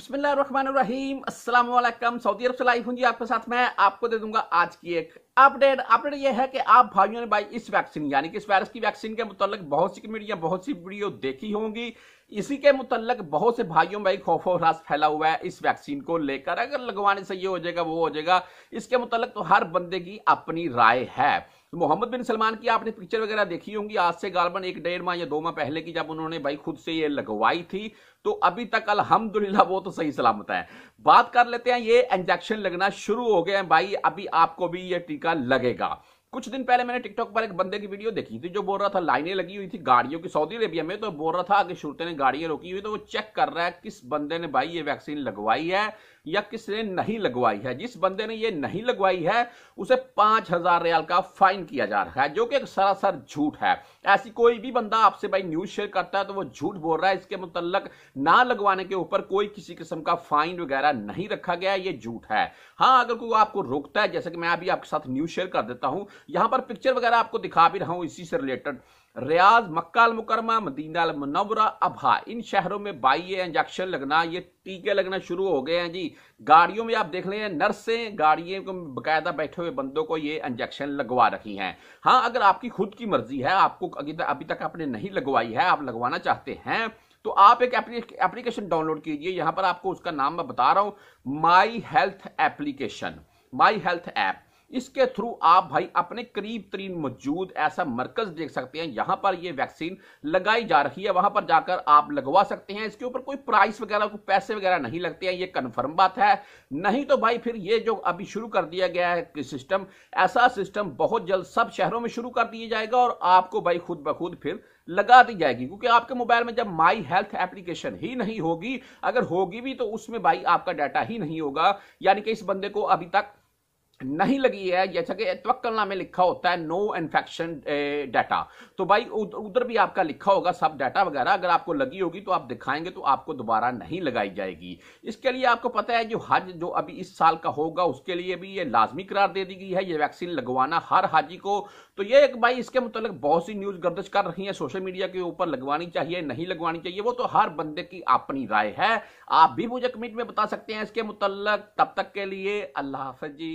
बिस्मिल्लाहिर्रहमानिर्रहीम अस्सलाम वालेकुम सऊदी अरब से लाइव हूँ जी आपके साथ मैं आपको दे दूंगा आज की एक अपडेट अपडेट ये है कि आप भाइयों ने भाई इस वैक्सीन यानी कि इस वायरस की वैक्सीन के मुतलक बहुत सी मीडिया बहुत सी वीडियो देखी होंगी इसी के मुतलक बहुत से भाइयों भाई खौफ हरास फैला हुआ है इस वैक्सीन को लेकर अगर लगवाने से ये हो जाएगा वो हो जाएगा इसके मुतलक तो हर बंदे की अपनी राय है तो मोहम्मद बिन सलमान की आपने पिक्चर वगैरह देखी होंगी आज से गालबन एक डेढ़ माह या दो माह पहले की जब उन्होंने भाई खुद से ये लगवाई थी तो अभी तक अलहमदुल्ला वो तो सही सलामत है बात कर लेते हैं ये इंजेक्शन लगना शुरू हो गया है भाई अभी आपको भी ये टीका लगेगा कुछ दिन पहले मैंने टिकटॉक पर एक बंदे की वीडियो देखी थी जो बोल रहा था लाइनें लगी हुई थी गाड़ियों की सऊदी अरेबिया में तो बोल रहा था आगे शुरू ने गाड़ियां रोकी हुई तो वो चेक कर रहा है किस बंदे ने भाई ये वैक्सीन लगवाई है या किसने नहीं लगवाई है जिस बंदे ने ये नहीं लगवाई है उसे पांच हजार रियाल का फाइन किया जा रहा है जो कि सरासर झूठ है ऐसी कोई भी बंदा आपसे भाई न्यूज शेयर करता है तो वो झूठ बोल रहा है इसके मुतलक ना लगवाने के ऊपर कोई किसी किस्म का फाइन वगैरह नहीं रखा गया ये झूठ है हाँ अगर कोई आपको रोकता है जैसे कि मैं अभी आपके साथ न्यूज शेयर कर देता हूं यहां पर पिक्चर वगैरह आपको दिखा भी रहा हूं इसी से रिलेटेड रियाज मक्का मुकरमा मदीना मनवरा अभा इन शहरों में बाई ये इंजेक्शन लगना ये टीके लगना शुरू हो गए हैं जी गाड़ियों में आप देख रहे हैं नर्सें गाड़ियों को बकायदा बैठे हुए बंदों को ये इंजेक्शन लगवा रखी हैं हाँ अगर आपकी खुद की मर्जी है आपको अभी तक आपने नहीं लगवाई है आप लगवाना चाहते हैं तो आप एक एप्लीकेशन डाउनलोड कीजिए यहां पर आपको उसका नाम मैं बता रहा हूं my health application my health app इसके थ्रू आप भाई अपने करीब तरीन मौजूद ऐसा मरकज देख सकते हैं यहां पर ये वैक्सीन लगाई जा रही है वहां पर जाकर आप लगवा सकते हैं इसके ऊपर कोई प्राइस वगैरह कोई पैसे वगैरह नहीं लगते हैं ये कन्फर्म बात है नहीं तो भाई फिर ये जो अभी शुरू कर दिया गया है सिस्टम ऐसा सिस्टम बहुत जल्द सब शहरों में शुरू कर दिया जाएगा और आपको भाई खुद ब खुद फिर लगा दी जाएगी क्योंकि आपके मोबाइल में जब माई हेल्थ एप्लीकेशन ही नहीं होगी अगर होगी भी तो उसमें भाई आपका डाटा ही नहीं होगा यानी कि इस बंदे को अभी तक नहीं लगी है जैसा अच्छा कि तवक्लना में लिखा होता है नो इन्फेक्शन डाटा तो भाई उधर भी आपका लिखा होगा सब डाटा वगैरह अगर आपको लगी होगी तो आप दिखाएंगे तो आपको दोबारा नहीं लगाई जाएगी इसके लिए आपको पता है जो हज जो अभी इस साल का होगा उसके लिए भी ये लाजमी करार दे दी गई है ये वैक्सीन लगवाना हर हाजी को तो ये एक भाई इसके मुतालिक बहुत सी न्यूज़ गर्दश कर रही है सोशल मीडिया के ऊपर लगवानी चाहिए नहीं लगवानी चाहिए वो तो हर बंदे की अपनी राय है आप भी मुझे कमेंट में बता सकते हैं इसके मुतल तब तक के लिए अल्लाह हाफ जी